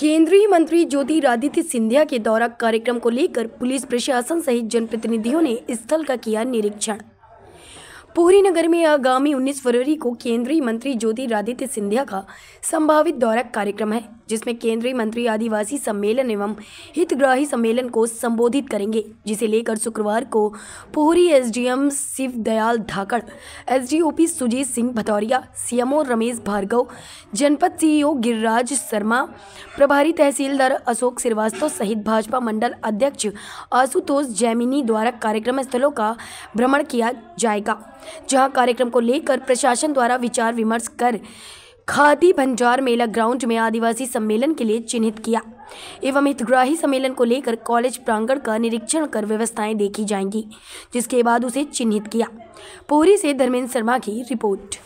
केंद्रीय मंत्री ज्योतिरादित्य सिंधिया के दौरा कार्यक्रम को लेकर पुलिस प्रशासन सहित जनप्रतिनिधियों ने स्थल का किया निरीक्षण पूरी नगर में आगामी 19 फरवरी को केंद्रीय मंत्री ज्योतिरादित्य सिंधिया का संभावित दौरा कार्यक्रम है जिसमें केंद्रीय मंत्री आदिवासी सम्मेलन एवं हितग्राही सम्मेलन को संबोधित करेंगे जिसे लेकर शुक्रवार को Pohari SDM Shiv Dayal Dhakad SDOP Sujit Singh Bhatauria CMO Ramesh Bhargav जनपद सीईओ गिरिराज शर्मा प्रभारी तहसीलदार अशोक श्रीवास्तव सहित भाजपा मंडल अध्यक्ष आशुतोष जैमिनी द्वारा कार्यक्रम स्थलों का भ्रमण किया जाएगा जहाँ कार्यक्रम को लेकर प्रशासन द्वारा विचार विमर्श कर खादी बंजार मेला ग्राउंड में आदिवासी सम्मेलन के लिए चिन्हित किया एवं हितग्राही सम्मेलन को लेकर कॉलेज प्रांगण का निरीक्षण कर व्यवस्थाएं देखी जाएंगी जिसके बाद उसे चिन्हित किया पूरी से धर्मेंद्र शर्मा की रिपोर्ट